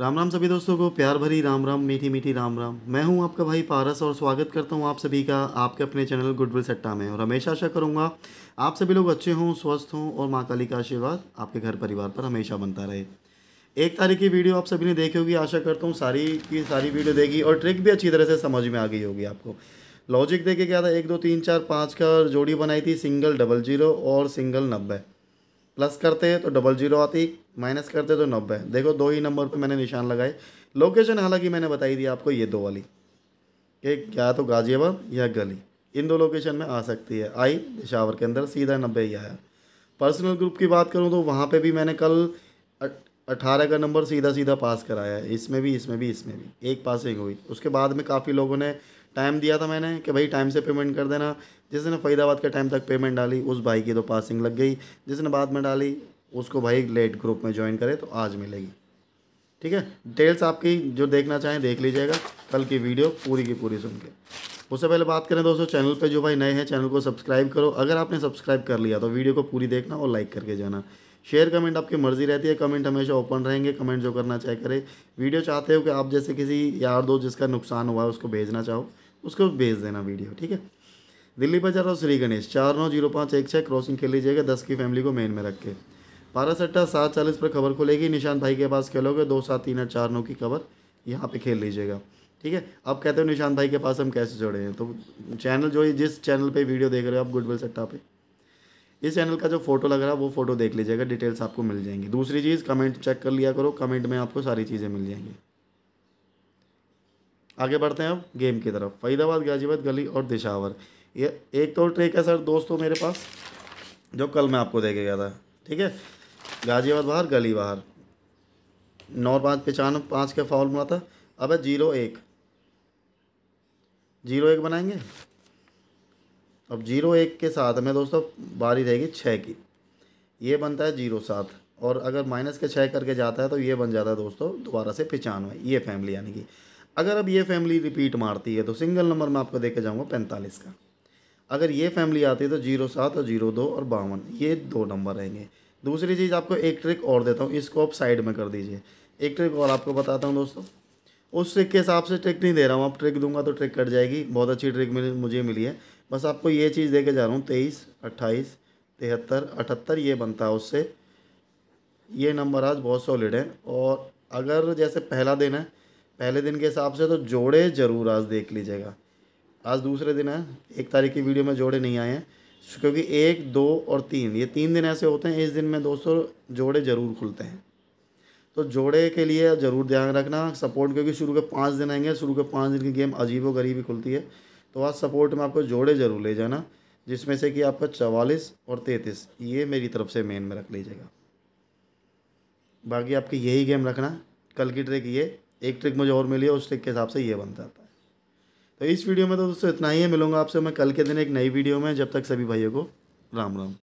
राम राम सभी दोस्तों को प्यार भरी राम राम मीठी मीठी राम राम मैं हूं आपका भाई पारस और स्वागत करता हूं आप सभी का आपके अपने चैनल गुडविल सट्टा में और हमेशा आशा करूंगा आप सभी लोग अच्छे हों स्वस्थ हों और माँ काली का आशीर्वाद आपके घर परिवार पर हमेशा बनता रहे एक तारीख की वीडियो आप सभी ने देखी होगी आशा करता हूँ सारी की सारी वीडियो देखी और ट्रिक भी अच्छी तरह से समझ में आ गई होगी आपको लॉजिक देखे क्या था एक दो तीन चार पाँच का जोड़ी बनाई थी सिंगल डबल जीरो और सिंगल नब्बे प्लस करते तो डबल जीरो आती माइनस करते तो नब्बे देखो दो ही नंबर पे मैंने निशान लगाए लोकेशन हालांकि मैंने बताई दी आपको ये दो वाली एक क्या तो गाजियाबाद या गली इन दो लोकेशन में आ सकती है आई पेशावर के अंदर सीधा नब्बे ही आया पर्सनल ग्रुप की बात करूँ तो वहाँ पर भी मैंने कल अठारह का नंबर सीधा सीधा पास कराया है इसमें भी इसमें भी इसमें भी एक पासिंग हुई उसके बाद में काफ़ी लोगों ने टाइम दिया था मैंने कि भाई टाइम से पेमेंट कर देना जिसने फरीदाबाद के टाइम तक पेमेंट डाली उस भाई की तो पासिंग लग गई जिसने बाद में डाली उसको भाई लेट ग्रुप में ज्वाइन करे तो आज मिलेगी ठीक है डिटेल्स आपकी जो देखना चाहें देख लीजिएगा कल की वीडियो पूरी की पूरी सुन के उससे पहले बात करें दोस्तों चैनल पे जो भाई नए हैं चैनल को सब्सक्राइब करो अगर आपने सब्सक्राइब कर लिया तो वीडियो को पूरी देखना और लाइक करके जाना शेयर कमेंट आपकी मर्जी रहती है कमेंट हमेशा ओपन रहेंगे कमेंट जो करना चाहे करें वीडियो चाहते हो कि आप जैसे किसी यार दोस्त जिसका नुकसान हुआ है उसको भेजना चाहो उसको भेज देना वीडियो ठीक है दिल्ली पर जा रहा हूँ श्री गणेश चार नौ जीरो पाँच एक छः क्रॉसिंग खेल लीजिएगा दस की फैमिली को मेन में रख के बारह सट्टा सात चालीस पर खबर खुलेगी निशान भाई के पास खेलोगे दो सात तीन आठ चार नौ की खबर यहाँ पे खेल लीजिएगा ठीक है अब कहते हो निशांत भाई के पास हम कैसे जुड़े हैं तो चैनल जो जिस चैनल पर वीडियो देख रहे हो आप गुडविल सट्टा पे इस चैनल का जो फोटो लग रहा है वो फोटो देख लीजिएगा डिटेल्स आपको मिल जाएंगी दूसरी चीज़ कमेंट चेक कर लिया करो कमेंट में आपको सारी चीज़ें मिल जाएंगी आगे बढ़ते हैं अब गेम की तरफ फरीदाबाद गाजीबाद गली और दिशावर ये एक तो ट्रेक है सर दोस्तों मेरे पास जो कल मैं आपको दे के गया था ठीक है गाजियाबाद बाहर गली बाहर नौ पाँच पचानवे पाँच का फॉल मिला था अब है जीरो एक जीरो एक बनाएंगे अब जीरो एक के साथ में दोस्तों बारी रहेगी छः की ये बनता है जीरो सात और अगर माइनस के छः करके जाता है तो ये बन जाता है दोस्तों दोबारा से पचानवे ये फैमिली यानी कि अगर अब ये फैमिली रिपीट मारती है तो सिंगल नंबर में आपको देखे जाऊँगा पैंतालीस का अगर ये फैमिली आती है तो जीरो सात और जीरो दो और बावन ये दो नंबर रहेंगे दूसरी चीज़ आपको एक ट्रिक और देता हूँ इसको आप साइड में कर दीजिए एक ट्रिक और आपको बताता हूँ दोस्तों उस ट्रिक के हिसाब से ट्रिक नहीं दे रहा हूँ आप ट्रिक दूंगा तो ट्रिक कट जाएगी बहुत अच्छी ट्रिक मिली मुझे मिली है बस आपको ये चीज़ दे के जा रहा हूँ तेईस अट्ठाईस तिहत्तर अठहत्तर ये बनता है उससे ये नंबर आज बहुत सॉलिड है और अगर जैसे पहला दिन है पहले दिन के हिसाब से तो जोड़े ज़रूर आज देख लीजिएगा आज दूसरे दिन है एक तारीख की वीडियो में जोड़े नहीं आए हैं क्योंकि एक दो और तीन ये तीन दिन ऐसे होते हैं इस दिन में दोस्तों जोड़े ज़रूर खुलते हैं तो जोड़े के लिए ज़रूर ध्यान रखना सपोर्ट क्योंकि शुरू के पाँच दिन आएंगे शुरू के पाँच दिन की गेम अजीब गरीब ही खुलती है तो आज सपोर्ट में आपको जोड़े ज़रूर ले जाना जिसमें से कि आपका चवालीस और तैंतीस ये मेरी तरफ से मेन में रख लीजिएगा बाकी आपकी यही गेम रखना कल की ट्रिक ये एक ट्रिक मुझे और मिली है उस ट्रिक के हिसाब से ये बन जाता है तो इस वीडियो में तो दोस्तों इतना ही है मिलूंगा आपसे मैं कल के दिन एक नई वीडियो में जब तक सभी भाइयों को राम राम